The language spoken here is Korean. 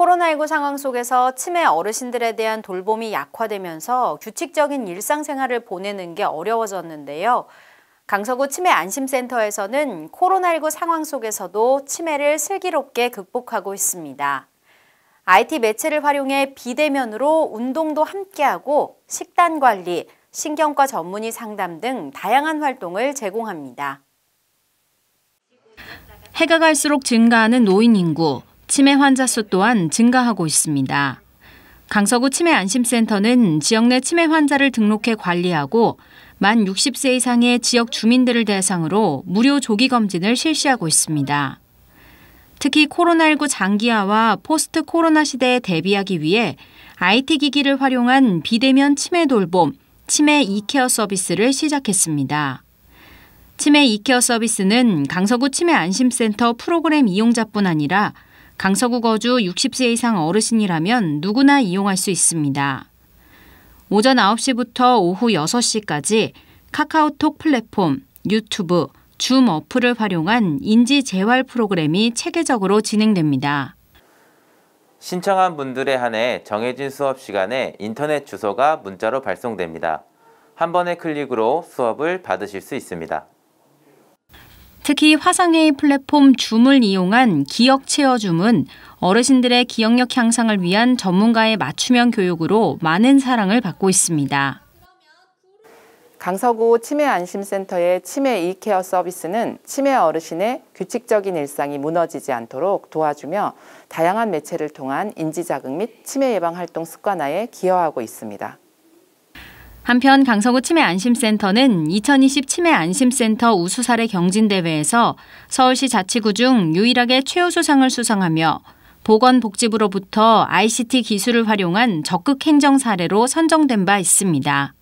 코로나19 상황 속에서 치매 어르신들에 대한 돌봄이 약화되면서 규칙적인 일상생활을 보내는 게 어려워졌는데요. 강서구 치매 안심센터에서는 코로나19 상황 속에서도 치매를 슬기롭게 극복하고 있습니다. IT 매체를 활용해 비대면으로 운동도 함께하고 식단 관리, 신경과 전문의 상담 등 다양한 활동을 제공합니다. 해가 갈수록 증가하는 노인 인구. 치매 환자 수 또한 증가하고 있습니다. 강서구 치매안심센터는 지역 내 치매 환자를 등록해 관리하고 만 60세 이상의 지역 주민들을 대상으로 무료 조기 검진을 실시하고 있습니다. 특히 코로나19 장기화와 포스트 코로나 시대에 대비하기 위해 IT 기기를 활용한 비대면 치매 돌봄, 치매 이케어 서비스를 시작했습니다. 치매 이케어 서비스는 강서구 치매 안심센터 프로그램 이용자뿐 아니라 강서구 거주 60세 이상 어르신이라면 누구나 이용할 수 있습니다. 오전 9시부터 오후 6시까지 카카오톡 플랫폼, 유튜브, 줌 어플을 활용한 인지 재활 프로그램이 체계적으로 진행됩니다. 신청한 분들에 한해 정해진 수업 시간에 인터넷 주소가 문자로 발송됩니다. 한 번의 클릭으로 수업을 받으실 수 있습니다. 특히 화상회의 플랫폼 줌을 이용한 기억 체어 줌은 어르신들의 기억력 향상을 위한 전문가의 맞춤형 교육으로 많은 사랑을 받고 있습니다. 강서구 치매안심센터의 치매 이케어 서비스는 치매 어르신의 규칙적인 일상이 무너지지 않도록 도와주며 다양한 매체를 통한 인지자극 및 치매 예방 활동 습관화에 기여하고 있습니다. 한편 강서구 치매안심센터는 2020 치매안심센터 우수사례 경진대회에서 서울시 자치구 중 유일하게 최우수상을 수상하며 보건복지부로부터 ICT 기술을 활용한 적극 행정 사례로 선정된 바 있습니다.